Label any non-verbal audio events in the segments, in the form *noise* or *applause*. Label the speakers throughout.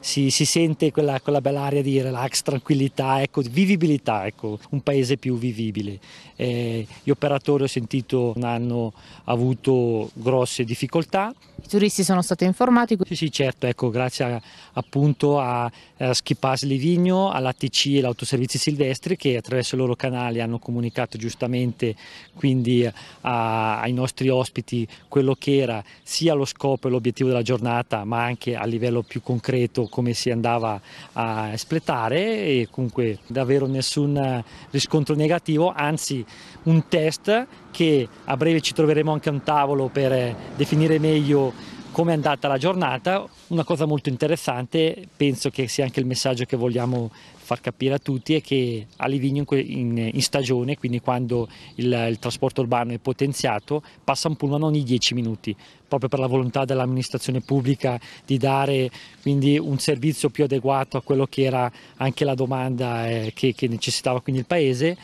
Speaker 1: si, si sente quella, quella bella aria di relax, tranquillità, ecco, vivibilità, ecco, un paese più vivibile. Eh, gli operatori ho sentito non hanno avuto grosse difficoltà. I turisti sono stati informati? Sì, sì certo, ecco, grazie a, appunto a, a Schipas Livigno, all'ATC e all'Autoservizi Silvestri che attraverso i loro canali hanno comunicato giustamente quindi a, ai nostri ospiti quello che era sia lo scopo e l'obiettivo della giornata ma anche a livello più concreto come si andava a espletare e comunque davvero nessun eh, riscontro negativo, anzi un test che a breve ci troveremo anche a un tavolo per eh, definire meglio come è andata la giornata. Una cosa molto interessante, penso che sia anche il messaggio che vogliamo far capire a tutti, è che a Livigno in, in stagione, quindi quando il, il, trasporto urbano è potenziato, passa un pullman ogni 10 minuti, proprio per la volontà dell'amministrazione pubblica di dare quindi, un servizio più adeguato a quello che era anche la domanda eh, che, che necessitava quindi il Paese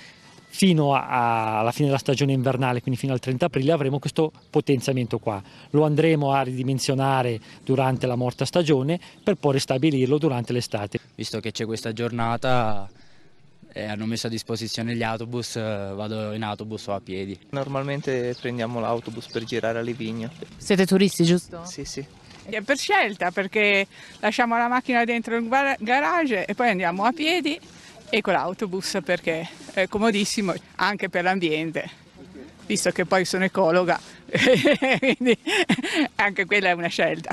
Speaker 1: fino a, alla fine della stagione invernale, quindi fino al 30 aprile, avremo questo potenziamento qua. Lo andremo a ridimensionare durante la morta stagione per poi ristabilirlo durante l'estate. Visto che c'è questa giornata, eh, hanno messo a disposizione gli autobus, eh, vado in autobus o a piedi.
Speaker 2: Normalmente prendiamo
Speaker 1: l'autobus per girare
Speaker 2: a Livigno. Siete turisti, giusto? Sì, sì. È eh, per scelta, perché lasciamo la macchina dentro il garage e poi andiamo a piedi e con l'autobus perché è comodissimo anche per l'ambiente visto che poi sono ecologa, *laughs* quindi anche quella è una scelta.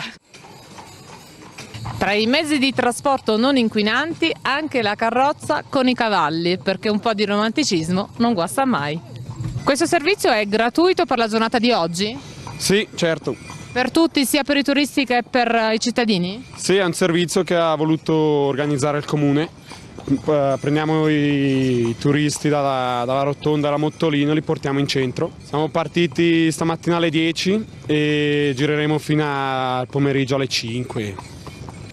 Speaker 2: Tra i mezzi di trasporto non inquinanti anche la carrozza con i cavalli, perché un po' di romanticismo non guasta mai. Questo servizio è gratuito per la giornata di oggi?
Speaker 1: Sì, certo.
Speaker 2: Per tutti, sia per i turisti che per i cittadini?
Speaker 1: Sì, è un servizio che ha voluto organizzare il comune. Eh, prendiamo i turisti dalla, dalla rotonda alla Mottolino, li portiamo in centro. Siamo partiti stamattina alle 10 e gireremo fino al pomeriggio alle 5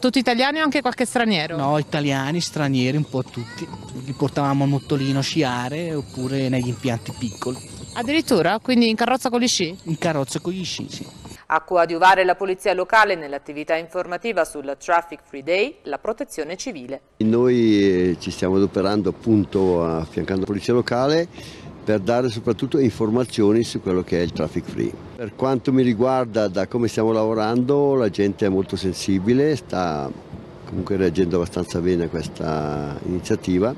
Speaker 2: tutti italiani o anche qualche straniero? No, italiani, stranieri, un po' tutti. Li portavamo al Mottolino a sciare oppure negli impianti piccoli. Addirittura? Quindi in carrozza con gli sci? In carrozza con gli sci, sì. A coadiuvare la polizia locale nell'attività informativa sul Traffic Free Day, la protezione civile.
Speaker 1: Noi eh, ci stiamo adoperando appunto affiancando la polizia locale per dare soprattutto informazioni su quello che è il traffic free. Per quanto mi riguarda da come stiamo lavorando la gente è molto sensibile, sta comunque reagendo abbastanza bene a questa iniziativa.